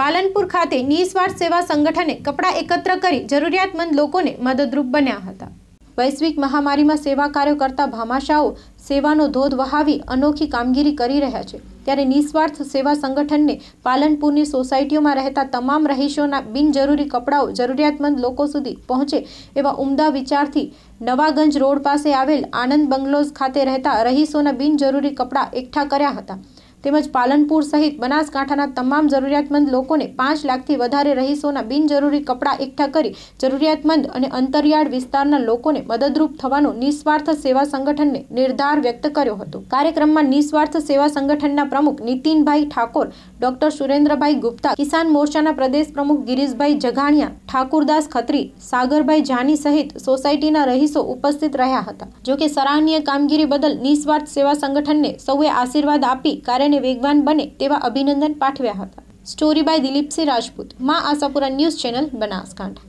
પાલનપુર ખાતે નિસ્વાર્થ સેવા સંગઠને કપડાં એકત્ર કરી જરૂરિયાતમંદ લોકોને મદદરૂપ બન્યા હતા વૈશ્વિક મહામારીમાં સેવા કાર્યો કરતા ભામાશાઓ સેવાનો ધોધ વહાવી અનોખી કામગીરી કરી રહ્યા છે ત્યારે નિસ્વાર્થ સેવા સંગઠનને પાલનપુરની સોસાયટીઓમાં રહેતા તમામ રહીશોના બિનજરૂરી કપડાઓ જરૂરિયાતમંદ લોકો સુધી પહોંચે એવા ઉમદા વિચારથી નવાગંજ રોડ પાસે આવેલ આનંદ બંગલોઝ ખાતે રહેતા રહીશોના બિનજરૂરી કપડાં એકઠા કર્યા હતા તેમજ પાલનપુર સહિત બનાસકાંઠાના તમામ જરૂરિયાતમંદ લોકોને પાંચ લાખથી વધારે રહીશોના બિનજરૂરી કપડાં એકઠા કરી જરૂરિયાતમંદ અને અંતરિયાળ વિસ્તારના લોકોને મદદરૂપ થવાનો નિસ્વાર્થ સેવા સંગઠનને નિર્ધાર વ્યક્ત કર્યો હતો કાર્યક્રમમાં નિસ્વાર્થ સેવા સંગઠનના પ્રમુખ નીતિનભાઈ ઠાકોર ડોક્ટર સુરેન્દ્રભાઈ ગુપ્તા કિસાન મોરચાના પ્રદેશ પ્રમુખ ગિરીશભાઈ જગાણિયા ઠાકુરદાસ ખત્રી સાગરભાઈ જાની સહિત સોસાયટીના રહીશો ઉપસ્થિત રહ્યા હતા જોકે સરાહનીય કામગીરી બદલ નિસ્વાર્થ સેવા સંગઠનને સૌએ આશીર્વાદ આપી કાર્યને વેગવાન બને તેવા અભિનંદન પાઠવ્યા હતા સ્ટોરી બાય દિલીપસિંહ રાજપૂત માં આશાપુરા ન્યૂઝ ચેનલ બનાસકાંઠા